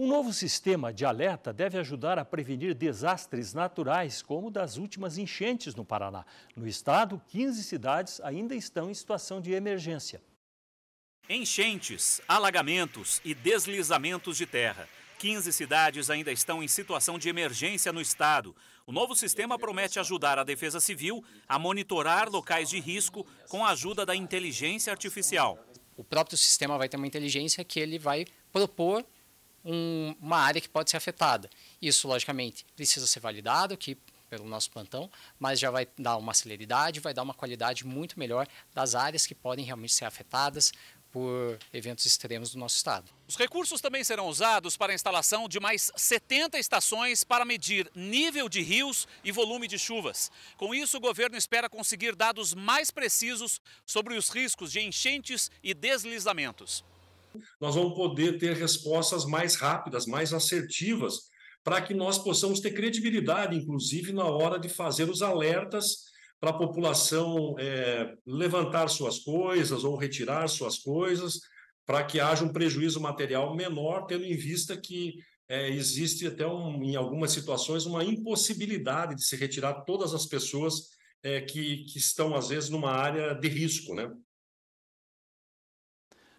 Um novo sistema de alerta deve ajudar a prevenir desastres naturais, como das últimas enchentes no Paraná. No estado, 15 cidades ainda estão em situação de emergência. Enchentes, alagamentos e deslizamentos de terra. 15 cidades ainda estão em situação de emergência no estado. O novo sistema promete ajudar a Defesa Civil a monitorar locais de risco com a ajuda da inteligência artificial. O próprio sistema vai ter uma inteligência que ele vai propor um, uma área que pode ser afetada. Isso, logicamente, precisa ser validado aqui pelo nosso plantão, mas já vai dar uma celeridade, vai dar uma qualidade muito melhor das áreas que podem realmente ser afetadas por eventos extremos do nosso estado. Os recursos também serão usados para a instalação de mais 70 estações para medir nível de rios e volume de chuvas. Com isso, o governo espera conseguir dados mais precisos sobre os riscos de enchentes e deslizamentos nós vamos poder ter respostas mais rápidas, mais assertivas, para que nós possamos ter credibilidade, inclusive na hora de fazer os alertas para a população é, levantar suas coisas ou retirar suas coisas, para que haja um prejuízo material menor, tendo em vista que é, existe até um, em algumas situações uma impossibilidade de se retirar todas as pessoas é, que, que estão, às vezes, numa área de risco, né?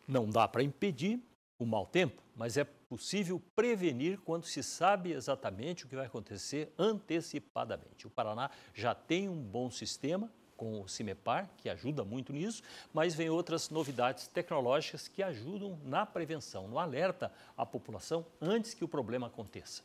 Não dá para impedir o mau tempo, mas é possível prevenir quando se sabe exatamente o que vai acontecer antecipadamente. O Paraná já tem um bom sistema com o CIMEPAR, que ajuda muito nisso, mas vem outras novidades tecnológicas que ajudam na prevenção, no alerta à população antes que o problema aconteça.